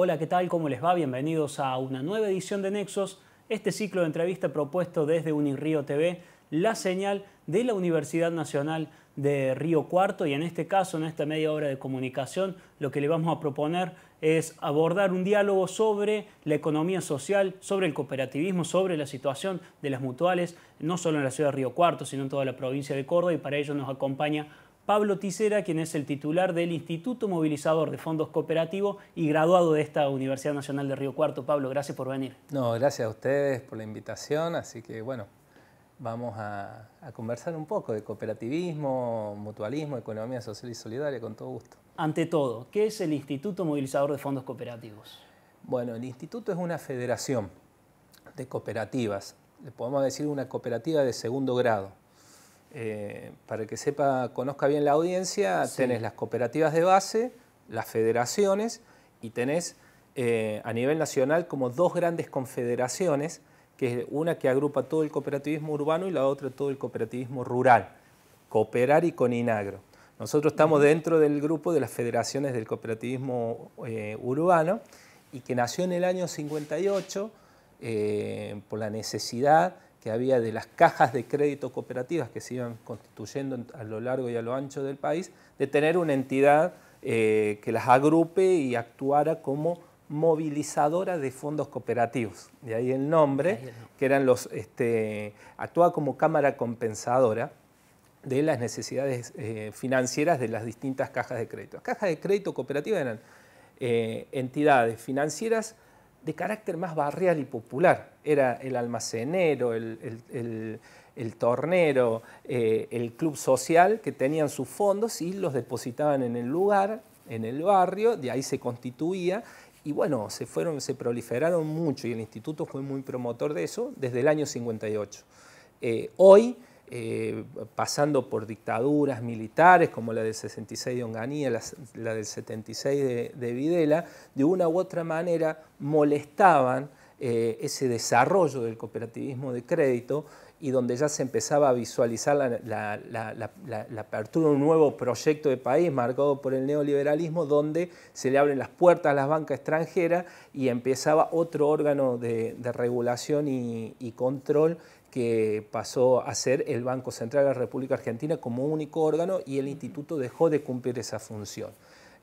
Hola, ¿qué tal? ¿Cómo les va? Bienvenidos a una nueva edición de Nexos, este ciclo de entrevista propuesto desde Unirío TV, la señal de la Universidad Nacional de Río Cuarto y en este caso, en esta media hora de comunicación, lo que le vamos a proponer es abordar un diálogo sobre la economía social, sobre el cooperativismo, sobre la situación de las mutuales, no solo en la ciudad de Río Cuarto, sino en toda la provincia de Córdoba y para ello nos acompaña Pablo Tisera, quien es el titular del Instituto Movilizador de Fondos Cooperativos y graduado de esta Universidad Nacional de Río Cuarto. Pablo, gracias por venir. No, gracias a ustedes por la invitación, así que bueno, vamos a, a, conversar un poco de cooperativismo, mutualismo, economía social y solidaria, con todo gusto. Ante todo, ¿qué es el Instituto Movilizador de Fondos Cooperativos? Bueno, el instituto es una federación de cooperativas, le podemos decir una cooperativa de segundo grado. Eh, para que sepa, conozca bien la audiencia, tenés las cooperativas de base, las federaciones y tenés eh, a nivel nacional como dos grandes confederaciones, que es una que agrupa todo el cooperativismo urbano y la otra todo el cooperativismo rural, Cooperar y Coninagro. Nosotros estamos dentro del grupo de las federaciones del cooperativismo eh, urbano y que nació en el año 58 por la necesidad que había de las cajas de crédito cooperativas que se iban constituyendo a lo largo y a lo ancho del país, de tener una entidad eh, que las agrupe y actuara como movilizadora de fondos cooperativos. De ahí el nombre, que eran los, este, actuaba como cámara compensadora de las necesidades eh, financieras de las distintas cajas de crédito. Las cajas de crédito cooperativas eran eh, entidades financieras de carácter más barrial y popular era el almacenero, el, tornero, eh, el club social, que tenían sus fondos y los depositaban en el lugar, en el barrio, de ahí se constituía. Y bueno, se fueron, se proliferaron mucho y el instituto fue muy promotor de eso desde el año 58. Eh, hoy, eh, pasando por dictaduras militares como la del 66 de Onganía, la, del 76 de, Videla, de una u otra manera molestaban eh, ese desarrollo del cooperativismo de crédito y donde ya se empezaba a visualizar la, apertura de un nuevo proyecto de país marcado por el neoliberalismo, donde se le abren las puertas a las bancas extranjeras y empezaba otro órgano de, regulación y, control que pasó a ser el Banco Central de la República Argentina como único órgano y el instituto dejó de cumplir esa función.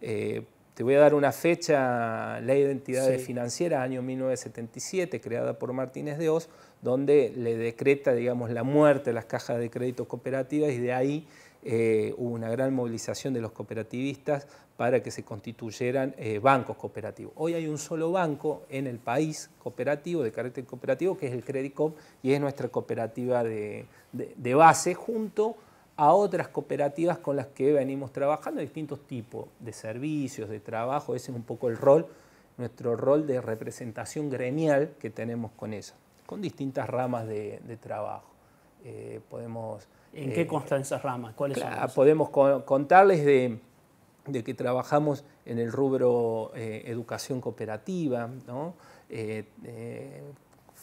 Eh, te voy a dar una fecha, Ley de Entidades año 1977, creada por Martínez de Oz, donde le decreta, digamos, la muerte a las cajas de crédito cooperativas y de ahí eh, hubo una gran movilización de los cooperativistas para que se constituyeran eh, bancos cooperativos. Hoy hay un solo banco en el país cooperativo, de carácter cooperativo, que es el Credicop y es nuestra cooperativa de base junto a otras cooperativas con las que venimos trabajando, distintos tipos de servicios, de trabajo, ese es un poco el rol, nuestro rol de representación gremial que tenemos con ellas, con distintas ramas de, trabajo. Eh, podemos, ¿En qué eh, constan esas ramas? ¿Cuáles Podemos contarles de, que trabajamos en el rubro eh, educación cooperativa, ¿no?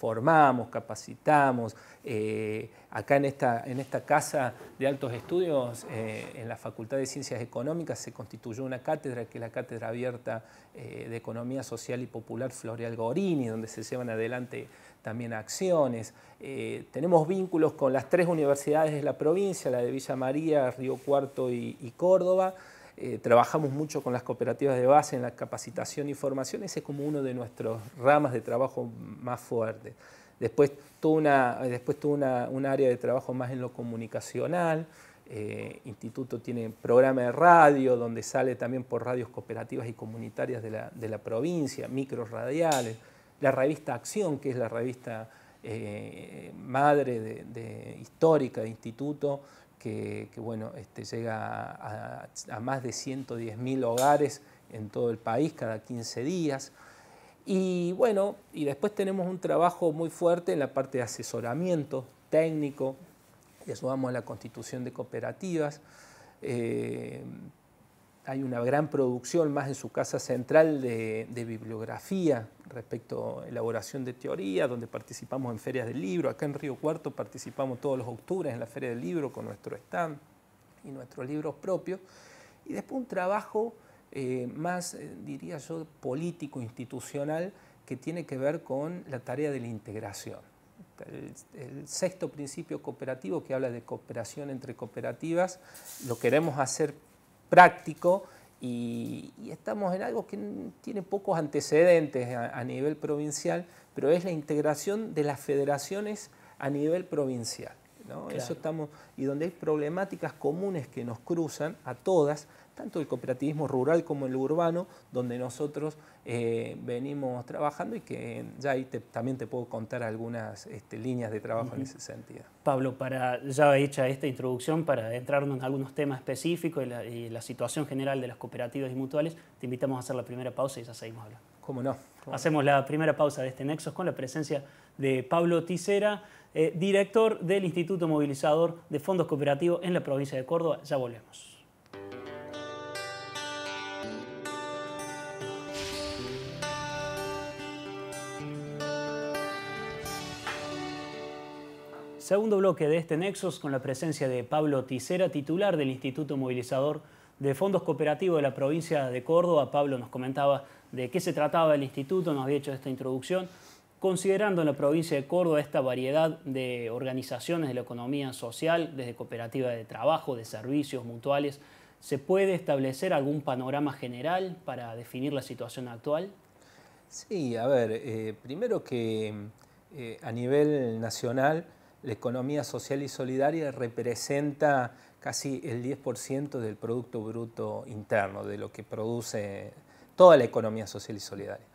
formamos, capacitamos. Eh, acá en esta, Casa de Altos Estudios, eh, en la Facultad de Ciencias Económicas, se constituyó una cátedra, que es la Cátedra Abierta eh, de Economía Social y Popular Floreal Gorini, donde se llevan adelante también acciones. tenemos vínculos con las tres universidades de la provincia, la de Villa María, Río Cuarto y Córdoba. Eh, trabajamos mucho con las cooperativas de base en la capacitación y formación, ese es como uno de nuestros ramas de trabajo más fuertes. Después tuvo una, después un área de trabajo más en lo comunicacional, eh, instituto tiene programa de radio donde sale también por radios cooperativas y comunitarias de la, provincia, micro radiales, la revista Acción, que es la revista eh, madre de, histórica de instituto, que, bueno, este, llega a, más de 110.000 hogares en todo el país cada 15 días. Y bueno, y después tenemos un trabajo muy fuerte en la parte de asesoramiento técnico, y ayudamos a la constitución de cooperativas. Eh, hay una gran producción más en su casa central de, bibliografía respecto a elaboración de teoría, donde participamos en ferias del libro. Acá en Río Cuarto participamos todos los octubres en la feria del libro con nuestro stand y nuestros libros propios. Y después un trabajo eh, más, eh, diría yo, político, institucional, que tiene que ver con la tarea de la integración. el, sexto principio cooperativo que habla de cooperación entre cooperativas, lo queremos hacer práctico y, estamos en algo que tiene pocos antecedentes a nivel provincial, pero es la integración de las federaciones a nivel provincial. Eso estamos, y donde hay problemáticas comunes que nos cruzan a todas, tanto el cooperativismo rural como el urbano, donde nosotros eh, venimos trabajando y que ya ahí también te puedo contar algunas este, líneas de trabajo en ese sentido. Pablo, para, ya hecha esta introducción, para entrarnos en algunos temas específicos y la situación general de las cooperativas y mutuales, te invitamos a hacer la primera pausa y ya seguimos hablando. Cómo no. Hacemos la primera pausa de este Nexos con la presencia de Pablo Tisera eh, director del Instituto Movilizador de Fondos Cooperativos en la provincia de Córdoba. Ya volvemos. Segundo bloque de este Nexos con la presencia de Pablo Tisera titular del Instituto Movilizador de Fondos Cooperativos de la provincia de Córdoba. Pablo nos comentaba de qué se trataba el instituto, nos había hecho esta introducción, considerando en la provincia de Córdoba esta variedad de organizaciones de la economía social, desde cooperativas de trabajo, de servicios mutuales, ¿se puede establecer algún panorama general para definir la situación actual? Sí, a ver, eh, primero que eh, a nivel nacional, la economía social y solidaria representa casi el 10% del Producto Bruto Interno, de lo que produce toda la economía social y solidaria.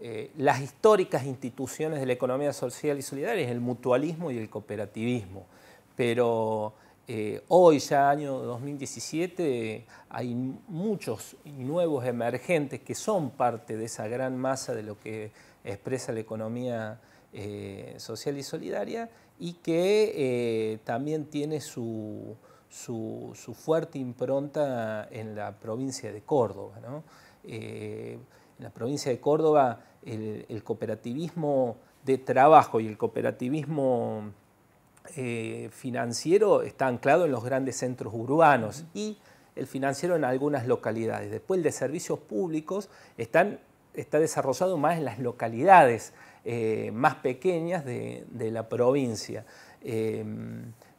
Eh, las históricas instituciones de la economía social y solidaria es el mutualismo y el cooperativismo, pero eh, hoy, ya año 2017, hay muchos nuevos emergentes que son parte de esa gran masa de lo que expresa la economía eh, social y solidaria y que también tiene su, su, fuerte impronta en la provincia de Córdoba. ¿no? Eh, en la provincia de Córdoba el, cooperativismo de trabajo y el cooperativismo eh, financiero está anclado en los grandes centros urbanos y el financiero en algunas localidades. Después el de servicios públicos está desarrollado más en las localidades eh, más pequeñas de la provincia.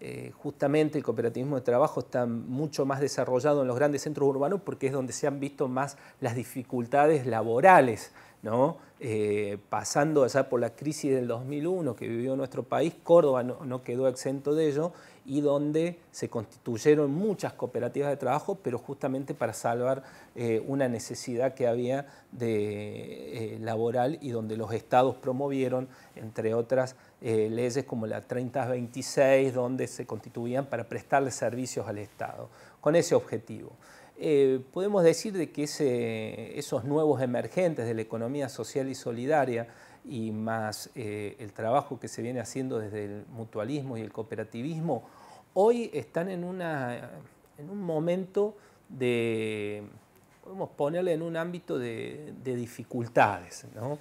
Eh, justamente el cooperativismo de trabajo está mucho más desarrollado en los grandes centros urbanos porque es donde se han visto más las dificultades laborales, ¿no? Eh, pasando allá por la crisis del 2001 que vivió nuestro país, Córdoba no, quedó exento de ello, y donde se constituyeron muchas cooperativas de trabajo, pero justamente para salvar eh, una necesidad que había de, laboral y donde los estados promovieron, entre otras, eh, leyes como la 3026, donde se constituían para prestarle servicios al Estado, con ese objetivo. Eh, podemos decir de que esos nuevos emergentes de la economía social y solidaria y más eh, el trabajo que se viene haciendo desde el mutualismo y el cooperativismo, hoy están en, una, en un momento de, podemos ponerle en un ámbito de, de dificultades, ¿no?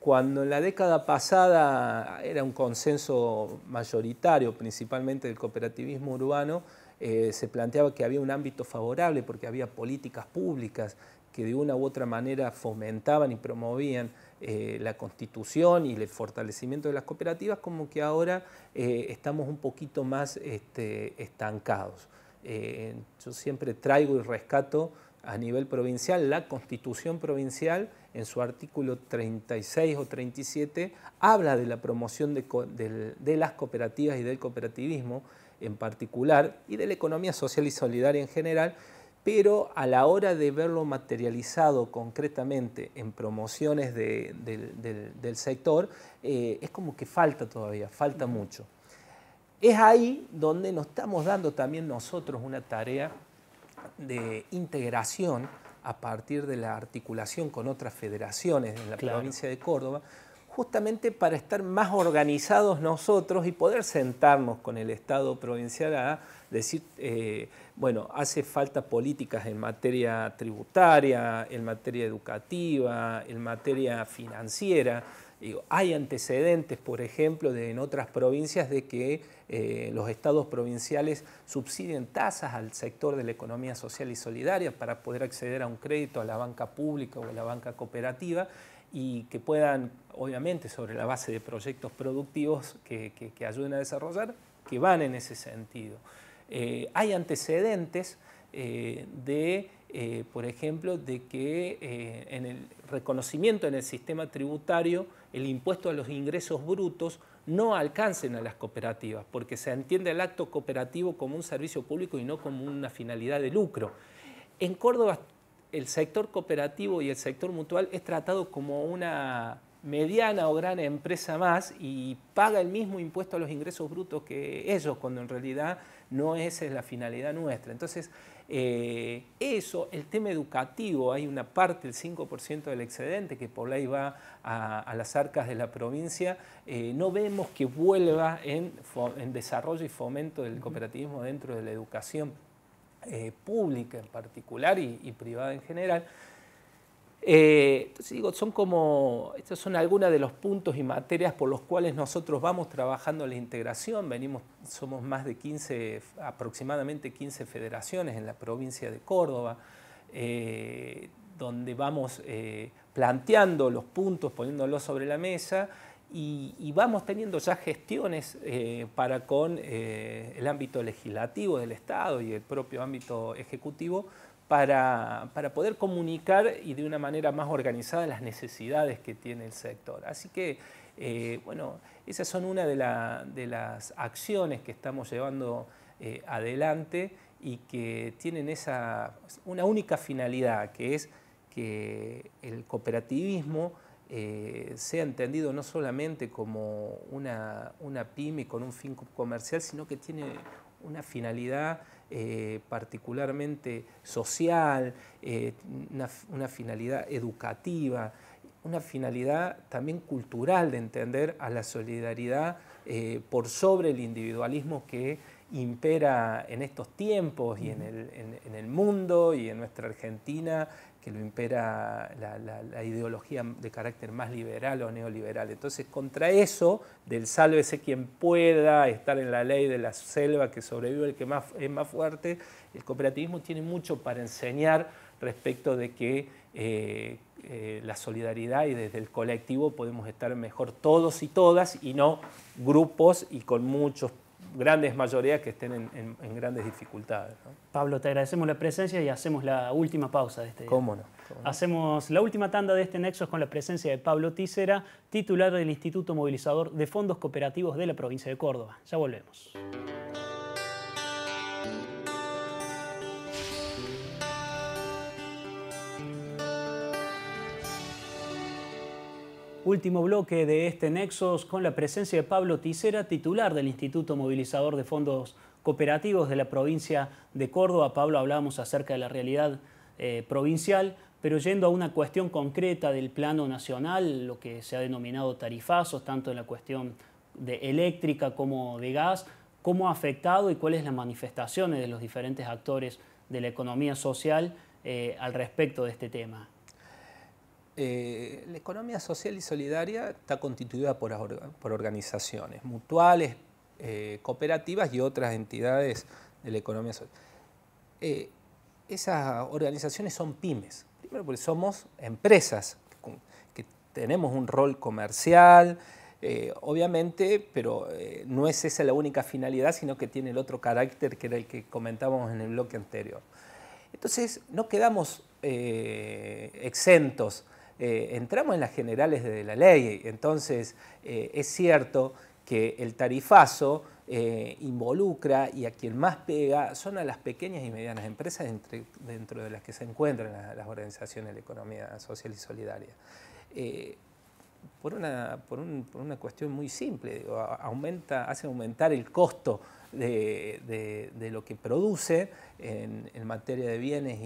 Cuando en la década pasada era un consenso mayoritario, principalmente del cooperativismo urbano, eh, se planteaba que había un ámbito favorable porque había políticas públicas que de una u otra manera fomentaban y promovían eh, la constitución y el fortalecimiento de las cooperativas, como que ahora eh, estamos un poquito más este, estancados. yo siempre traigo y rescato a nivel provincial la constitución provincial en su artículo 36 o 37, habla de la promoción de, las cooperativas y del cooperativismo en particular y de la economía social y solidaria en general, pero a la hora de verlo materializado concretamente en promociones del sector, eh, es como que falta todavía, falta mucho. Es ahí donde nos estamos dando también nosotros una tarea de integración a partir de la articulación con otras federaciones en la provincia de Córdoba, justamente para estar más organizados nosotros y poder sentarnos con el Estado provincial a decir, eh, bueno, hace falta políticas en materia tributaria, en materia educativa, en materia financiera. hay antecedentes, por ejemplo, de, en otras provincias de que eh, los estados provinciales subsidien tasas al sector de la economía social y solidaria para poder acceder a un crédito a la banca pública o a la banca cooperativa y que puedan, obviamente, sobre la base de proyectos productivos que ayuden a desarrollar, que van en ese sentido. Eh, hay antecedentes eh, de, eh, por ejemplo, de que en el reconocimiento en el sistema tributario el impuesto a los ingresos brutos no alcancen a las cooperativas, porque se entiende el acto cooperativo como un servicio público y no como una finalidad de lucro. En Córdoba el sector cooperativo y el sector mutual es tratado como una mediana o gran empresa más y paga el mismo impuesto a los ingresos brutos que ellos, cuando en realidad no esa es la finalidad nuestra. Entonces, eh, eso, el tema educativo, hay una parte, el 5% del excedente que por ahí va a, las arcas de la provincia, eh, no vemos que vuelva en, desarrollo y fomento del cooperativismo dentro de la educación eh, pública en particular y privada en general entonces eh, digo, son como, estos son algunos de los puntos y materias por los cuales nosotros vamos trabajando la integración. Venimos, somos más de 15, aproximadamente 15 federaciones en la provincia de Córdoba, eh, donde vamos eh, planteando los puntos, poniéndolos sobre la mesa y vamos teniendo ya gestiones para con el ámbito legislativo del Estado y el propio ámbito ejecutivo para, poder comunicar y de una manera más organizada las necesidades que tiene el sector. Así que, eh, bueno, esas son una de, las acciones que estamos llevando eh, adelante y que tienen esa, una única finalidad, que es que el cooperativismo eh, sea entendido no solamente como una pyme con un fin comercial, sino que tiene una finalidad eh, particularmente social, eh, una, finalidad educativa, una finalidad también cultural de entender a la solidaridad eh, por sobre el individualismo que impera en estos tiempos y en el, en el mundo y en nuestra Argentina que lo impera la, ideología de carácter más liberal o neoliberal. Entonces, contra eso, del salve sálvese quien pueda, estar en la ley de la selva, que sobrevive el que más, es más fuerte, el cooperativismo tiene mucho para enseñar respecto de que eh, eh, la solidaridad y desde el colectivo podemos estar mejor todos y todas y no grupos y con muchos grandes mayorías que estén en, grandes dificultades. Pablo, te agradecemos la presencia y hacemos la última pausa de este día. ¿Cómo no? Hacemos la última tanda de este Nexo con la presencia de Pablo Tícera, titular del Instituto Movilizador de Fondos Cooperativos de la provincia de Córdoba. Ya volvemos. Último bloque de este Nexos con la presencia de Pablo Ticera, titular del Instituto Movilizador de Fondos Cooperativos de la provincia de Córdoba. Pablo, hablábamos acerca de la realidad eh, provincial, pero yendo a una cuestión concreta del plano nacional, lo que se ha denominado tarifazos, tanto en la cuestión de eléctrica como de gas, ¿cómo ha afectado y cuáles las manifestaciones de los diferentes actores de la economía social eh, al respecto de este tema? Eh, la economía social y solidaria está constituida por, organizaciones mutuales, eh, cooperativas y otras entidades de la economía social. Eh, esas organizaciones son pymes, primero porque somos empresas, que, tenemos un rol comercial, obviamente, pero no es esa la única finalidad, sino que tiene el otro carácter que era el que comentábamos en el bloque anterior. Entonces, no quedamos exentos eh, entramos en las generales de la ley, entonces eh, es cierto que el tarifazo eh, involucra y a quien más pega son a las pequeñas y medianas empresas dentro de las que se encuentran las, organizaciones de la economía social y solidaria por una, por, una cuestión muy simple, hace aumentar el costo de, lo que produce en, materia de bienes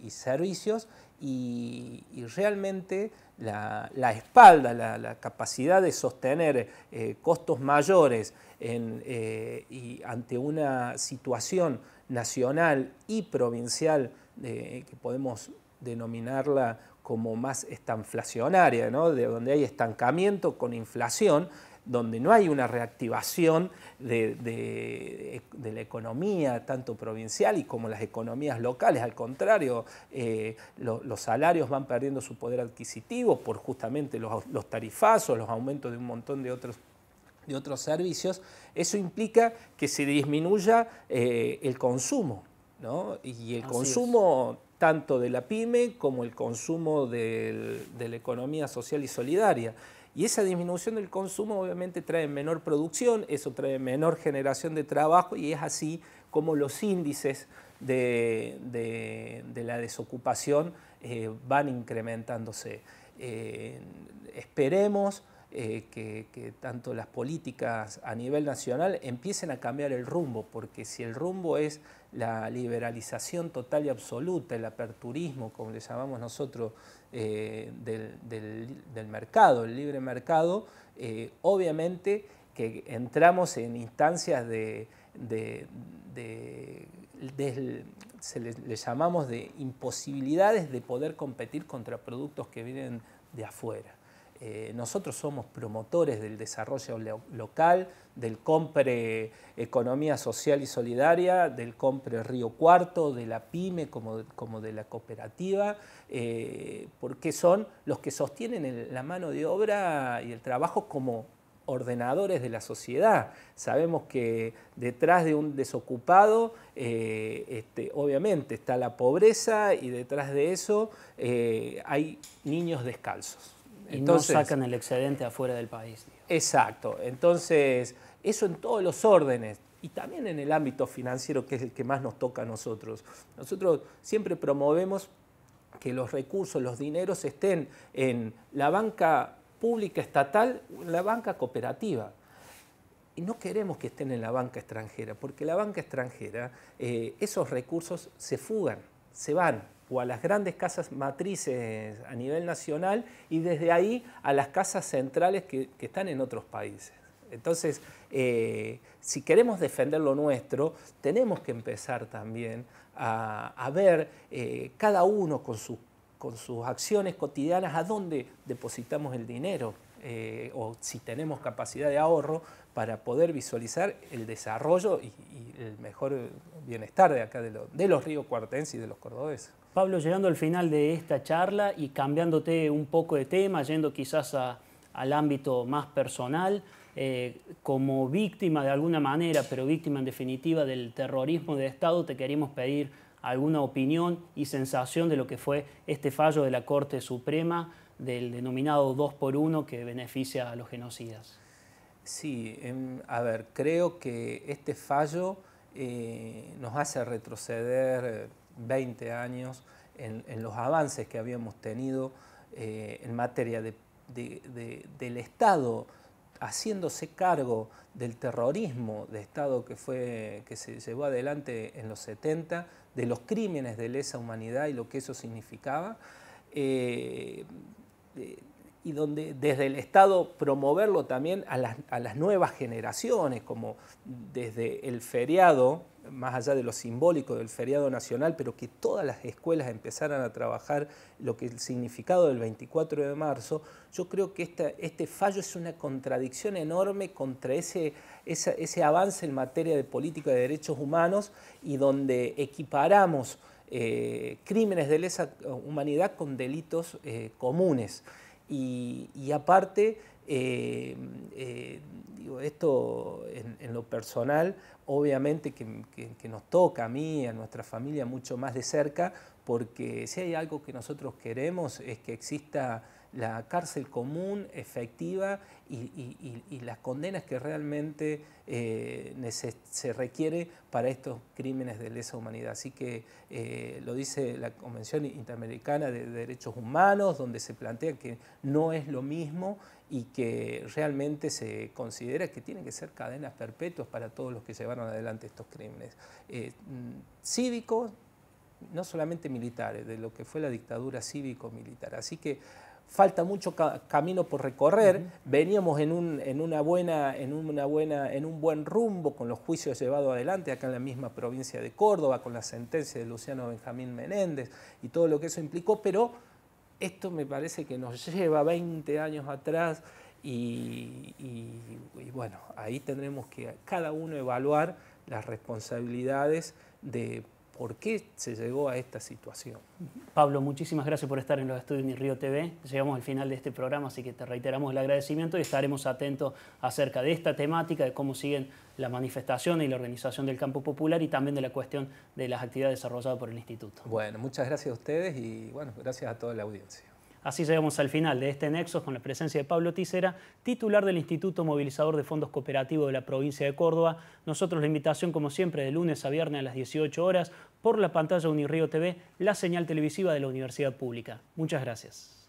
y, servicios y, realmente la, espalda, la, capacidad de sostener eh, costos mayores eh, y ante una situación nacional y provincial eh, que podemos denominarla como más estanflacionaria, ¿no? de donde hay estancamiento con inflación, donde no hay una reactivación de, la economía, tanto provincial y como las economías locales. Al contrario, eh, los salarios van perdiendo su poder adquisitivo por justamente los, tarifazos, los aumentos de un montón de otros de otros servicios, eso implica que se disminuya eh, el consumo. Y el consumo tanto de la pyme como el consumo de la economía social y solidaria. Y esa disminución del consumo obviamente trae menor producción, eso trae menor generación de trabajo y es así como los índices de, la desocupación eh, van incrementándose. Eh, esperemos eh, que, tanto las políticas a nivel nacional empiecen a cambiar el rumbo, porque si el rumbo es la liberalización total y absoluta, el aperturismo, como le llamamos nosotros, eh, del, mercado, el libre mercado, eh, obviamente que entramos en instancias de, se le llamamos de imposibilidades de poder competir contra productos que vienen de afuera. Eh, nosotros somos promotores del desarrollo local, del compre Economía Social y Solidaria, del compre Río Cuarto, de la PYME como, de, la cooperativa, eh, porque son los que sostienen la mano de obra y el trabajo como ordenadores de la sociedad. Sabemos que detrás de un desocupado, eh, este, obviamente, está la pobreza y detrás de eso hay niños descalzos. Entonces, y no sacan el excedente afuera del país. Exacto. Entonces, eso en todos los órdenes y también en el ámbito financiero, que es el que más nos toca a nosotros. Nosotros siempre promovemos que los recursos, los dineros estén en la banca pública estatal en la banca cooperativa. Y no queremos que estén en la banca extranjera, porque la banca extranjera, eh, esos recursos se fugan, se van, a las grandes casas matrices a nivel nacional y desde ahí a las casas centrales que, están en otros países. Entonces, eh, si queremos defender lo nuestro, tenemos que empezar también a, ver eh, cada uno con, con sus acciones cotidianas a dónde depositamos el dinero. Eh, o si tenemos capacidad de ahorro para poder visualizar el desarrollo y, el mejor bienestar de acá de, de los ríos cuartenses y de los cordobeses. Pablo, llegando al final de esta charla y cambiándote un poco de tema, yendo quizás al ámbito más personal, eh, como víctima de alguna manera, pero víctima en definitiva del terrorismo de Estado, te queremos pedir alguna opinión y sensación de lo que fue este fallo de la Corte Suprema del denominado 2 por 1 que beneficia a los genocidas. Sí, em, a ver, creo que este fallo eh, nos hace retroceder 20 años en, los avances que habíamos tenido eh, en materia del Estado haciéndose cargo del terrorismo de Estado que, fue, que se llevó adelante en los 70, de los crímenes de lesa humanidad y lo que eso significaba. Eh, eh, y donde desde el Estado promoverlo también a las, nuevas generaciones, como desde el feriado, más allá de lo simbólico del feriado nacional, pero que todas las escuelas empezaran a trabajar lo que es el significado del 24 de marzo, yo creo que este fallo es una contradicción enorme contra ese, avance en materia de política de derechos humanos y donde equiparamos eh, crímenes de lesa humanidad con delitos eh, comunes y, aparte, eh, eh, digo, esto en, lo personal, obviamente que, que, nos toca a mí, a nuestra familia mucho más de cerca, porque si hay algo que nosotros queremos es que exista la cárcel común, efectiva y, las condenas que realmente eh, se requiere para estos crímenes de lesa humanidad. Así que eh, lo dice la Convención Interamericana de Derechos Humanos, donde se plantea que no es lo mismo y que realmente se considera que tienen que ser cadenas perpetuas para todos los que llevaron adelante estos crímenes. Eh, mm, cívicos, no solamente militares, de lo que fue la dictadura cívico-militar. Así que falta mucho camino por recorrer. Veníamos en un, en una buena, en una buena, en un buen rumbo con los juicios llevados adelante acá en la misma provincia de Córdoba, con la sentencia de Luciano Benjamín Menéndez y todo lo que eso implicó, pero esto me parece que nos lleva 20 años atrás y, y bueno, ahí tendremos que cada uno evaluar las responsabilidades de por qué se llegó a esta situación. Pablo, muchísimas gracias por estar en los estudios de Río TV. Llegamos al final de este programa, así que te reiteramos el agradecimiento y estaremos atentos acerca de esta temática, de cómo siguen las manifestaciones y la organización del campo popular y también de la cuestión de las actividades desarrolladas por el instituto. Bueno, muchas gracias a ustedes y bueno, gracias a toda la audiencia. Así llegamos al final de este nexo con la presencia de Pablo Tisera, titular del Instituto Movilizador de Fondos Cooperativos de la provincia de Córdoba. Nosotros la invitación, como siempre, de lunes a viernes a las 18 horas por la pantalla Unirío TV, la señal televisiva de la Universidad Pública. Muchas gracias.